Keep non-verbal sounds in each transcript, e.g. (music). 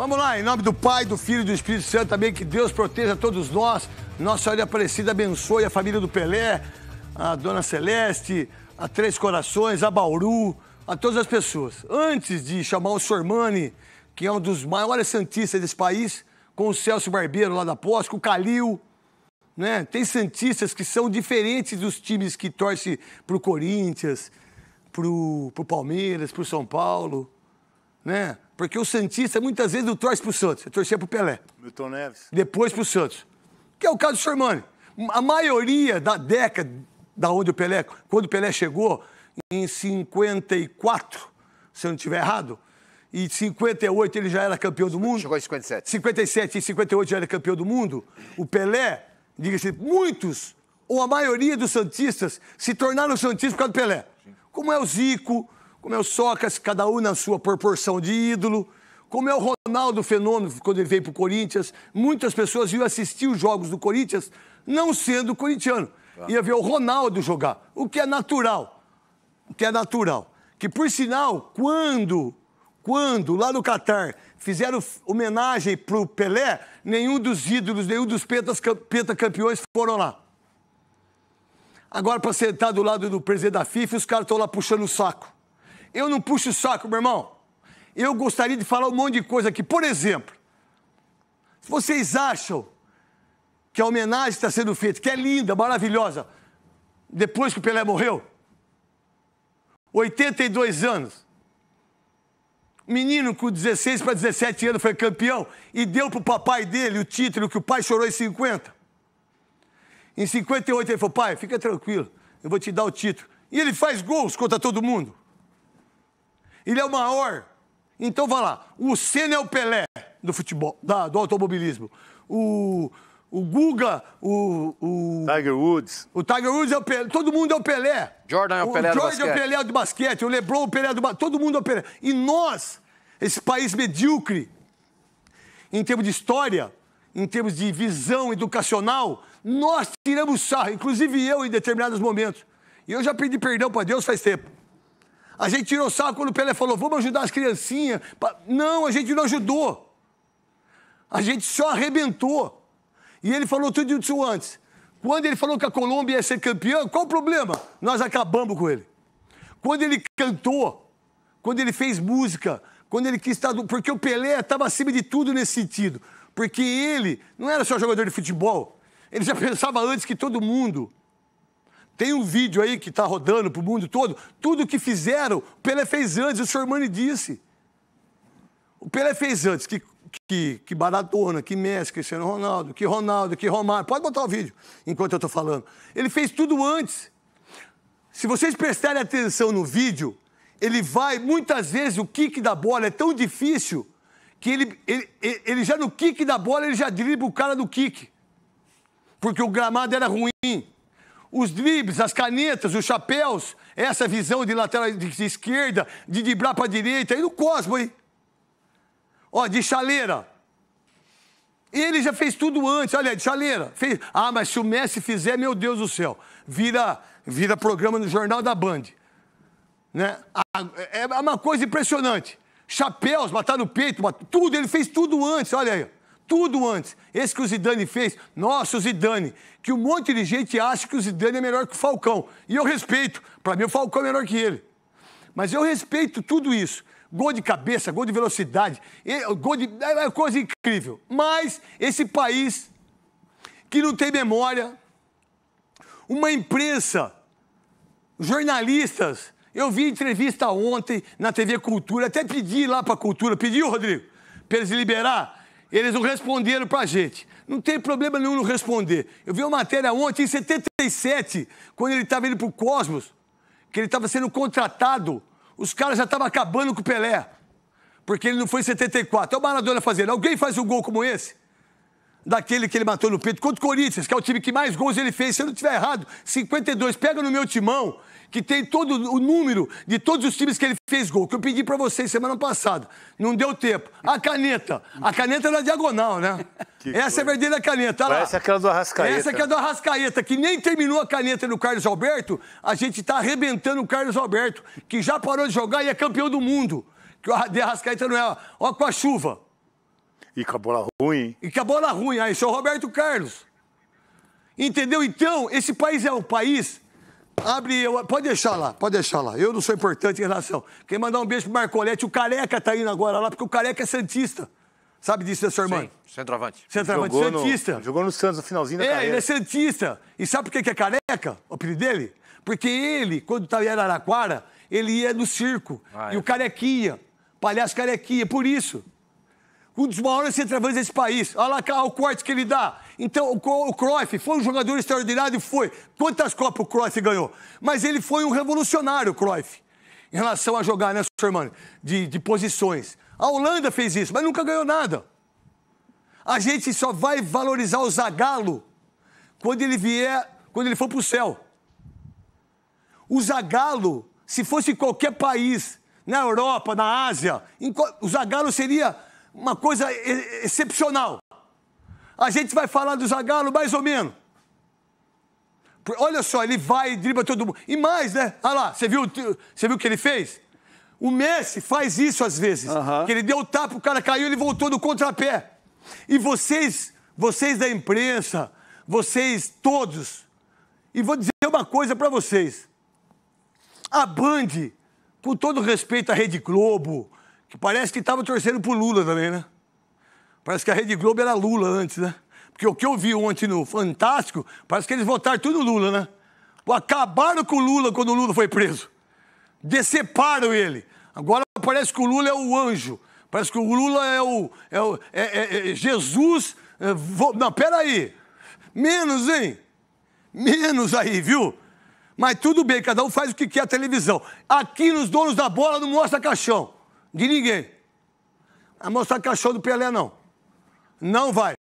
Vamos lá, em nome do Pai, do Filho e do Espírito Santo também, que Deus proteja todos nós. Nossa Senhora Aparecida abençoe a família do Pelé, a Dona Celeste, a Três Corações, a Bauru, a todas as pessoas. Antes de chamar o Sormani, que é um dos maiores santistas desse país, com o Celso Barbeiro lá da Pós, com o Calil, né? Tem santistas que são diferentes dos times que torcem pro Corinthians, pro, pro Palmeiras, pro São Paulo né? Porque o Santista, muitas vezes, não torce pro Santos. Eu torcia pro Pelé. Milton Neves. Depois pro Santos. Que é o caso do Sormani. A maioria da década da onde o Pelé, quando o Pelé chegou, em 54, se eu não estiver errado, e 58 ele já era campeão do mundo. Chegou em 57. 57 e 58 já era campeão do mundo. O Pelé, diga-se, muitos, ou a maioria dos Santistas, se tornaram Santistas por causa do Pelé. Como é o Zico, como é o Sócrates, cada um na sua proporção de ídolo, como é o Ronaldo Fenômeno, quando ele veio para o Corinthians. Muitas pessoas iam assistir os jogos do Corinthians não sendo corintiano. Claro. Tá. Ia ver o Ronaldo jogar, o que é natural. O que é natural. Que, por sinal, quando, quando lá no Catar fizeram homenagem para o Pelé, nenhum dos ídolos, nenhum dos pentacampeões foram lá. Agora, para sentar do lado do presidente da FIFA, os caras estão lá puxando o saco. Eu não puxo o saco, meu irmão. Eu gostaria de falar um monte de coisa aqui. Por exemplo, se vocês acham que a homenagem está sendo feita, que é linda, maravilhosa, depois que o Pelé morreu, 82 anos, menino com 16 para 17 anos foi campeão e deu para o papai dele o título que o pai chorou em 50. Em 58 ele falou, pai, fica tranquilo, eu vou te dar o título. E ele faz gols contra todo mundo. Ele é o maior. Então vai lá. O Senna é o Pelé do futebol, da, do automobilismo. O, o Guga, o, o, Tiger Woods. O Tiger Woods é o Pelé. Todo mundo é o Pelé. Jordan é o Pelé o do Jordan basquete. é o Pelé do basquete. O LeBron é o Pelé do basquete. Todo mundo é o Pelé. E nós, esse país medíocre, em termos de história, em termos de visão educacional, nós tiramos sarro, inclusive eu, em determinados momentos. E eu já pedi perdão para Deus faz tempo. A gente tirou sarro quando o Pelé falou, vamos ajudar as criancinhas. Não, a gente não ajudou. A gente só arrebentou. E ele falou tudo isso antes. Quando ele falou que a Colômbia ia ser campeã, qual o problema? Nós acabamos com ele. Quando ele cantou, quando ele fez música, quando ele quis estar. Porque o Pelé estava acima de tudo nesse sentido. Porque ele não era só jogador de futebol. Ele já (laughs) pensava antes que todo mundo. Tem um vídeo aí que está rodando para o mundo todo. Tudo que fizeram, o Pelé fez antes, o Sormani disse. O Pelé fez antes que, que, que Baratona, que Messi, que Cristiano Ronaldo, que Ronaldo, que Romário. Pode botar o vídeo enquanto eu estou falando. Ele fez tudo antes. Se vocês prestarem atenção no vídeo, ele vai, muitas vezes, o kick da bola é tão difícil que ele, ele, ele já no kick da bola, ele já dribla o cara do kick. Porque o gramado era ruim os dribles, as canetas, os chapéus, essa visão de lateral de esquerda, de driblar para a direita, e no Cosmo, hein? Ó, de chaleira. Ele já fez tudo antes, olha, de chaleira. Fez... Ah, mas se o Messi fizer, meu Deus do céu, vira, vira programa no Jornal da Band. Né? É, é uma coisa impressionante. Chapéus, matar no peito, matar... tudo, ele fez tudo antes, olha aí tudo antes. Esse que o Zidane fez, nossa, o Zidane, que um monte de gente acha que o Zidane é melhor que o Falcão. E eu respeito, para mim o Falcão é melhor que ele. Mas eu respeito tudo isso. Gol de cabeça, gol de velocidade, gol de. É uma é coisa incrível. Mas esse país que não tem memória, uma imprensa, jornalistas. Eu vi entrevista ontem na TV Cultura, até pedi lá para a Cultura, pediu, Rodrigo, para eles liberar eles não responderam para a gente. Não tem problema nenhum não responder. Eu vi uma matéria ontem, em 77, quando ele estava indo para o Cosmos, que ele estava sendo contratado, os caras já estavam acabando com o Pelé. Porque ele não foi em 74. É o Maradona fazendo. Alguém faz um gol como esse? Daquele que ele matou no peito contra o Corinthians, que é o time que mais gols ele fez, se eu não estiver errado, 52. Pega no meu timão que tem todo o número de todos os times que ele fez gol, que eu pedi para vocês semana passada. Não deu tempo. A caneta. A caneta na diagonal, né? Que Essa coisa. é a verdadeira caneta. Olha Essa é aquela do Arrascaeta. Essa aqui é a do Arrascaeta, que nem terminou a caneta do Carlos Alberto. A gente está arrebentando o Carlos Alberto, que já parou de jogar e é campeão do mundo. Que o Arrascaeta não é. Ó, com a chuva. E com a bola ruim. E com a bola ruim. Aí, seu Roberto Carlos. Entendeu? Então, esse país é um país Abre, pode deixar lá, pode deixar lá. Eu não sou importante em relação. Quer mandar um beijo pro Marcolete, o Careca tá indo agora lá, porque o Careca é Santista. Sabe disso, né, sua irmã? Sim, centroavante. Centroavante, jogou Santista. No, jogou no Santos no finalzinho da é, carreira. É, ele é Santista. E sabe por que, é Careca, o apelido dele? Porque ele, quando estava em Araraquara, ele ia no circo. Ah, e é. o Carequinha, palhaço Carequinha, por isso um dos maiores centroavantes desse país. Olha lá o corte que ele dá. Então, o Cruyff foi um jogador extraordinário, foi. Quantas Copas o Cruyff ganhou? Mas ele foi um revolucionário, o Cruyff, em relação a jogar, né, Superman? De, de posições. A Holanda fez isso, mas nunca ganhou nada. A gente só vai valorizar o Zagallo quando ele vier, quando ele for para o céu. O Zagallo, se fosse em qualquer país, na Europa, na Ásia, o Zagallo seria uma coisa excepcional. A gente vai falar do Zagallo mais ou menos. Olha só, ele vai e dribla todo mundo. E mais, né? Olha lá, você viu, você viu o que ele fez? O Messi faz isso às vezes. Uhum. Que ele deu o tapa, o cara caiu, ele voltou no contrapé. E vocês, vocês da imprensa, vocês todos, e vou dizer uma coisa para vocês. A Band, com todo respeito à Rede Globo, que parece que estava torcendo por Lula também, né? Parece que a Rede Globo era Lula antes, né? Porque o que eu vi ontem no Fantástico, parece que eles votaram tudo Lula, né? acabaram com o Lula quando o Lula foi preso. Deceparam ele. Agora parece que o Lula é o anjo. Parece que o Lula é o. É, o, é, é, é Jesus. É, vo... Não, peraí. Menos, hein? Menos aí, viu? Mas tudo bem, cada um faz o que quer a televisão. Aqui nos donos da bola não mostra caixão de ninguém. A mostrar cachorro do Pelé, não. Não vai.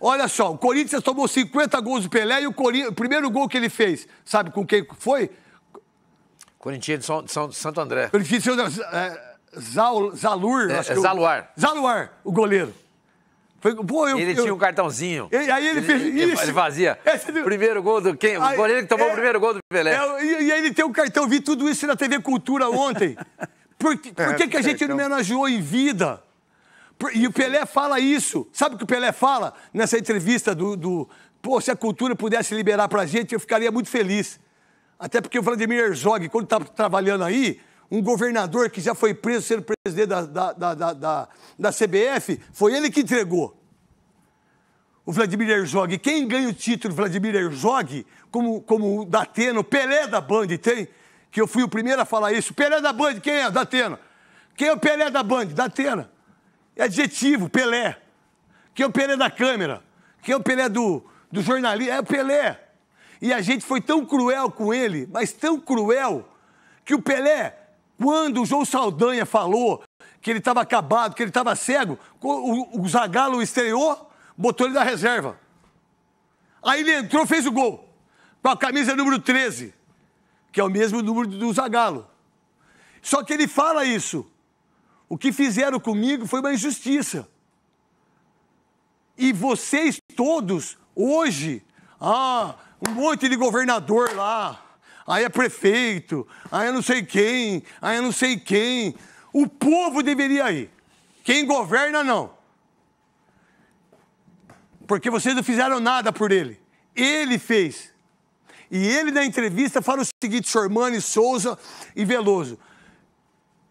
Olha só, o Corinthians tomou 50 gols do Pelé e o, Cori... o primeiro gol que ele fez, sabe com quem foi? Corinthians de São, São, Santo André. Corinthians de é, Zal, Zalur. É, acho é, Zaluar. Zaluar, o goleiro. Foi, pô, eu, ele eu, tinha um cartãozinho. E aí ele, fez ele, isso. Ele fazia. Esse, primeiro gol do quem? o goleiro que tomou é, o primeiro gol do Pelé. É, e, aí ele tem um cartão, vi tudo isso na TV Cultura ontem. (laughs) Por, que, é, que, que a é, gente não homenageou em vida? E o Pelé fala isso. Sabe o que o Pelé fala nessa entrevista do, do. Pô, se a cultura pudesse liberar pra gente, eu ficaria muito feliz. Até porque o Vladimir Herzog, quando estava tá trabalhando aí, um governador que já foi preso sendo presidente da, da, da, da, da CBF, foi ele que entregou o Vladimir Herzog. Quem ganha o título Vladimir Herzog, como, como o Datena, o Pelé da Band tem, que eu fui o primeiro a falar isso. Pelé é da Band, quem é? Da Atena. Quem é o Pelé da Band? Da Atena. É adjetivo, Pelé. Quem é o Pelé da câmera? Quem é o Pelé do, do jornalismo? É o Pelé. E a gente foi tão cruel com ele, mas tão cruel, que o Pelé, quando o João Saldanha falou que ele estava acabado, que ele estava cego, o, o Zagallo estreou, botou ele na reserva. Aí ele entrou, fez o gol. Com a camisa número 13 que é o mesmo número do Zagalo. Só que ele fala isso. O que fizeram comigo foi uma injustiça. E vocês todos, hoje, ah, um monte de governador lá, aí é prefeito, aí eu é não sei quem, aí eu é não sei quem. O povo deveria ir. Quem governa, não. Porque vocês não fizeram nada por ele. Ele fez. E ele, na entrevista, fala o seguinte: Sormani, Souza e Veloso.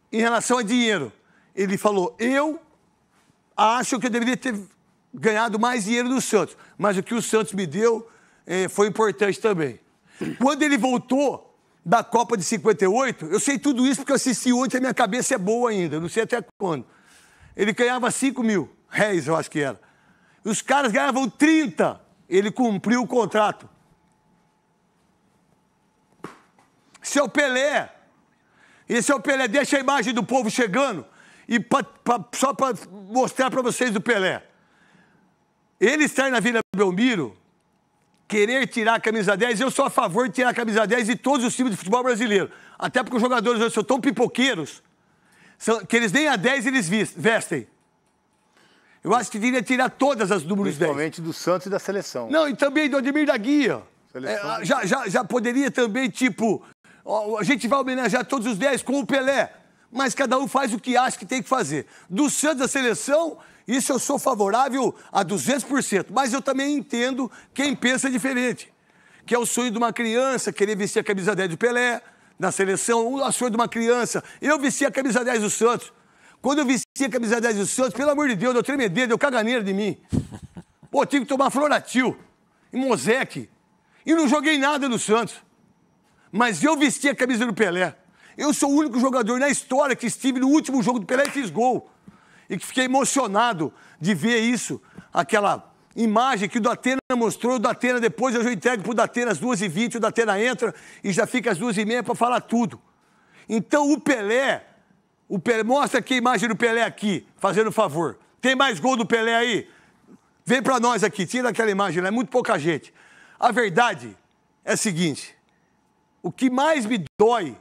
Em relação a dinheiro, ele falou: Eu acho que eu deveria ter ganhado mais dinheiro do Santos, mas o que o Santos me deu eh, foi importante também. Quando ele voltou da Copa de 58, eu sei tudo isso porque eu assisti ontem, a minha cabeça é boa ainda, não sei até quando. Ele ganhava 5 mil réis, eu acho que era. Os caras ganhavam 30. Ele cumpriu o contrato. Seu Pelé. é seu Pelé, deixa a imagem do povo chegando, e pra, pra, só para mostrar para vocês o Pelé. Ele estar na Vila Belmiro, querer tirar a camisa 10, eu sou a favor de tirar a camisa 10 de todos os times de futebol brasileiro. Até porque os jogadores hoje são tão pipoqueiros são, que eles nem a 10 eles vestem. Eu acho que deveria tirar todas as números 10. Principalmente do Santos e da seleção. Não, e também do Ademir da Guia. É, já, já, já poderia também, tipo, a gente vai homenagear todos os 10 com o Pelé, mas cada um faz o que acha que tem que fazer. Do Santos da seleção, isso eu sou favorável a 200%, mas eu também entendo quem pensa diferente. Que é o sonho de uma criança querer vestir a camisa 10 do Pelé na seleção, o sonho de uma criança. Eu vesti a camisa 10 do Santos. Quando eu vesti a camisa 10 do Santos, pelo amor de Deus, deu tremedeira, deu caganeira de mim. Pô, tive que tomar floratil, e Moseque. E não joguei nada no Santos mas eu vesti a camisa do Pelé. Eu sou o único jogador na história que estive no último jogo do Pelé e fiz gol. E que fiquei emocionado de ver isso, aquela imagem que o Datena mostrou, o Datena depois eu já entrego para o Datena às 2h20, o Datena entra e já fica às 2h30 para falar tudo. Então o Pelé, o Pelé, mostra aqui a imagem do Pelé aqui, fazendo favor. Tem mais gol do Pelé aí? Vem para nós aqui, tira aquela imagem, é muito pouca gente. A verdade é a seguinte, o que mais me dói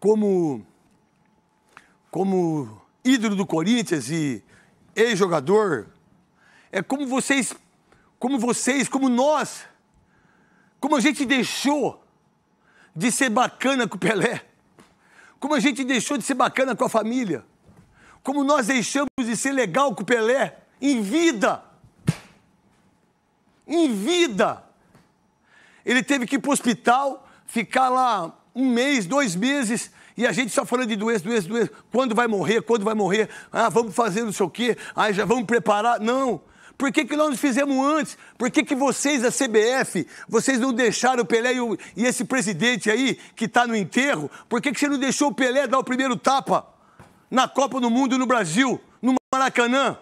como, como ídolo do Corinthians e ex-jogador é como vocês, como vocês, como nós, como a gente deixou de ser bacana com o Pelé, como a gente deixou de ser bacana com a família, como nós deixamos de ser legal com o Pelé em vida. Em vida. Ele teve que ir para o hospital ficar lá um mês, dois meses, e a gente só falando de doença, doença, doença. Quando vai morrer? Quando vai morrer? Ah, vamos fazer não sei o quê. Ah, já vamos preparar. Não. Por que, que nós não fizemos antes? Por que, que vocês, a CBF, vocês não deixaram o Pelé e, o, e esse presidente aí, que está no enterro, por que, que você não deixou o Pelé dar o primeiro tapa na Copa do Mundo no Brasil, no Maracanã?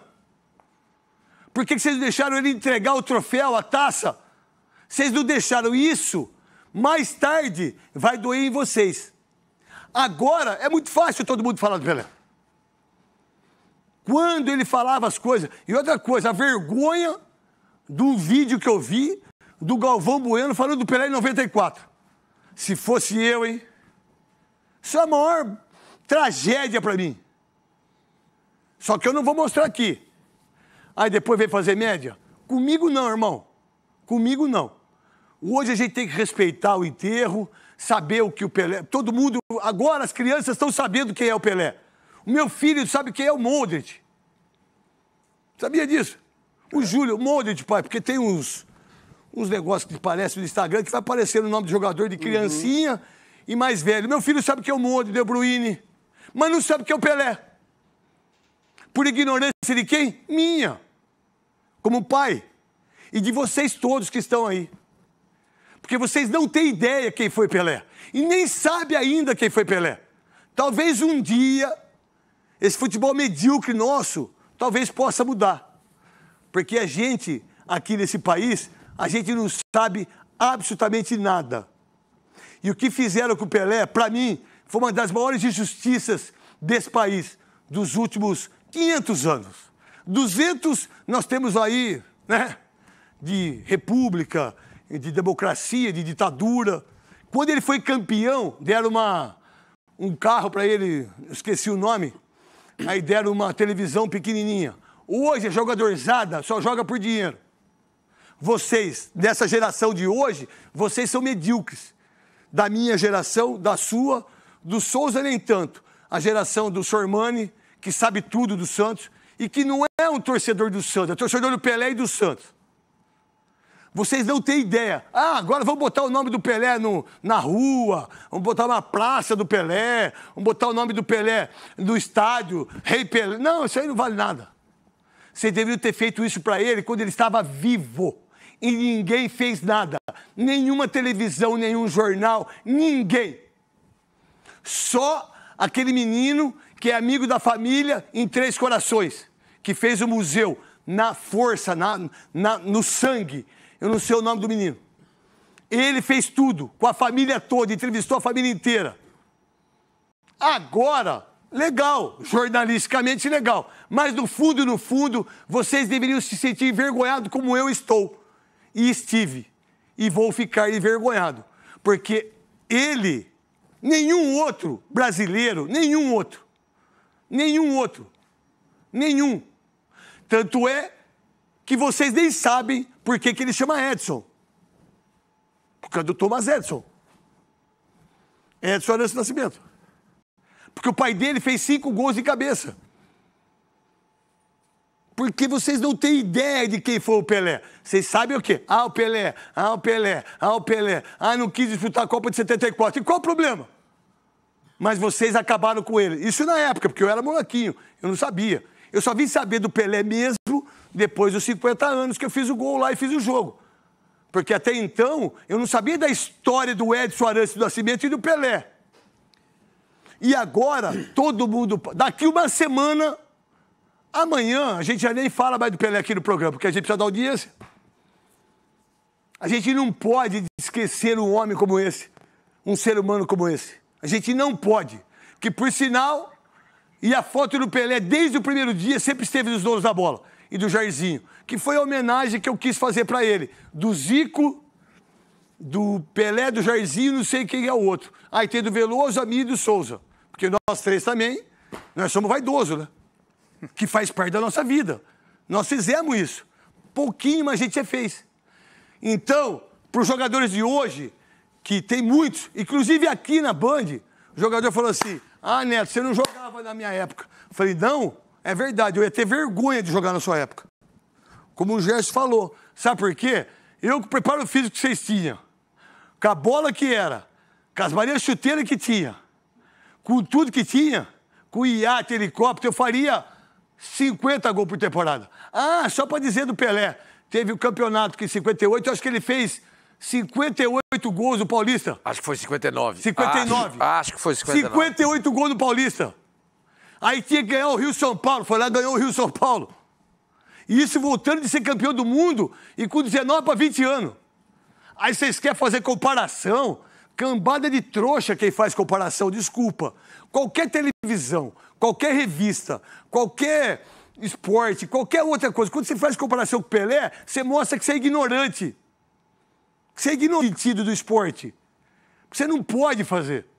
Por que, que vocês não deixaram ele entregar o troféu, a taça? Vocês não deixaram isso? Mais tarde vai doer em vocês. Agora é muito fácil todo mundo falar do Pelé. Quando ele falava as coisas. E outra coisa, a vergonha de um vídeo que eu vi do Galvão Bueno falando do Pelé em 94. Se fosse eu, hein? Isso é a maior tragédia para mim. Só que eu não vou mostrar aqui. Aí depois vem fazer média? Comigo não, irmão. Comigo não. Hoje a gente tem que respeitar o enterro, saber o que o Pelé. Todo mundo. Agora as crianças estão sabendo quem é o Pelé. O meu filho sabe quem é o Modric. Sabia disso? O Júlio, Modric, pai, porque tem uns, uns negócios que aparecem no Instagram que vai aparecer o nome de jogador de criancinha uhum. e mais velho. Meu filho sabe quem é o Modric, De Bruyne, mas não sabe quem é o Pelé. Por ignorância de quem? Minha. Como pai. E de vocês todos que estão aí. Porque vocês não têm ideia quem foi Pelé. E nem sabe ainda quem foi Pelé. Talvez um dia esse futebol medíocre nosso talvez possa mudar. Porque a gente aqui nesse país, a gente não sabe absolutamente nada. E o que fizeram com o Pelé, para mim, foi uma das maiores injustiças desse país dos últimos 500 anos. 200 nós temos aí, né? De república, de democracia, de ditadura. Quando ele foi campeão, deram uma, um carro para ele, esqueci o nome, aí deram uma televisão pequenininha. Hoje a jogadorzada só joga por dinheiro. Vocês, dessa geração de hoje, vocês são medíocres. Da minha geração, da sua, do Souza nem tanto. A geração do Sormani, que sabe tudo do Santos e que não é um torcedor do Santos, é torcedor do Pelé e do Santos. Vocês não têm ideia. Ah, agora vamos botar o nome do Pelé no, na rua, vamos botar uma praça do Pelé, vamos botar o nome do Pelé no estádio, Rei Pelé. Não, isso aí não vale nada. Vocês deveriam ter feito isso para ele quando ele estava vivo. E ninguém fez nada. Nenhuma televisão, nenhum jornal, ninguém. Só aquele menino que é amigo da família em Três Corações, que fez o museu na força, na, na no sangue, eu não sei o nome do menino. Ele fez tudo, com a família toda, entrevistou a família inteira. Agora, legal, jornalisticamente legal. Mas no fundo, no fundo, vocês deveriam se sentir envergonhados como eu estou. E estive. E vou ficar envergonhado. Porque ele, nenhum outro brasileiro, nenhum outro, nenhum outro, nenhum. Tanto é que vocês nem sabem por que, que ele chama Edson. Por causa do Thomas Edson. Edson seu Nascimento. Porque o pai dele fez cinco gols de cabeça. Porque vocês não têm ideia de quem foi o Pelé. Vocês sabem o quê? Ah, o Pelé, ah, o Pelé, ah, o Pelé. Ah, não quis disputar a Copa de 74. E qual o problema? Mas vocês acabaram com ele. Isso na época, porque eu era molequinho, eu não sabia. Eu só vim saber do Pelé mesmo depois dos 50 anos que eu fiz o gol lá e fiz o jogo. Porque até então eu não sabia da história do Edson Arantes do Nascimento e do Pelé. E agora todo mundo. Daqui uma semana, amanhã, a gente já nem fala mais do Pelé aqui no programa, porque a gente precisa dar audiência. A gente não pode esquecer um homem como esse, um ser humano como esse. A gente não pode. Que por sinal, e a foto do Pelé desde o primeiro dia sempre esteve nos donos da bola e do Jairzinho, que foi a homenagem que eu quis fazer para ele, do Zico, do Pelé, do Jairzinho, não sei quem é o outro. Aí tem do Veloso, a minha e do Souza, porque nós três também, nós somos vaidosos, né? Que faz parte da nossa vida. Nós fizemos isso. Pouquinho, mas a gente já fez. Então, para os jogadores de hoje, que tem muitos, inclusive aqui na Band, o jogador falou assim: Ah, Neto, você não jogava na minha época. Eu falei: Não, é verdade, eu ia ter vergonha de jogar na sua época. Como o Gerson falou. Sabe por quê? Eu que preparo o físico que vocês tinham. Com a bola que era. Com as Maria chuteira que tinha. Com tudo que tinha. Com iate, helicóptero, eu faria 50 gols por temporada. Ah, só para dizer do Pelé. Teve o um campeonato que em 58, eu acho que ele fez 58 gols no Paulista. Acho que foi 59. 59. Acho, acho que foi 59. 58 gols do Paulista. Aí tinha que ganhar o Rio São Paulo. Foi lá ganhou o Rio São Paulo. E isso voltando de ser campeão do mundo e com 19 para 20 anos. Aí vocês querem fazer comparação? Cambada de trouxa quem faz comparação, desculpa. Qualquer televisão, qualquer revista, qualquer esporte, qualquer outra coisa, quando você faz comparação com Pelé, você mostra que você é ignorante. Que você é ignorante do esporte. Que você não pode fazer.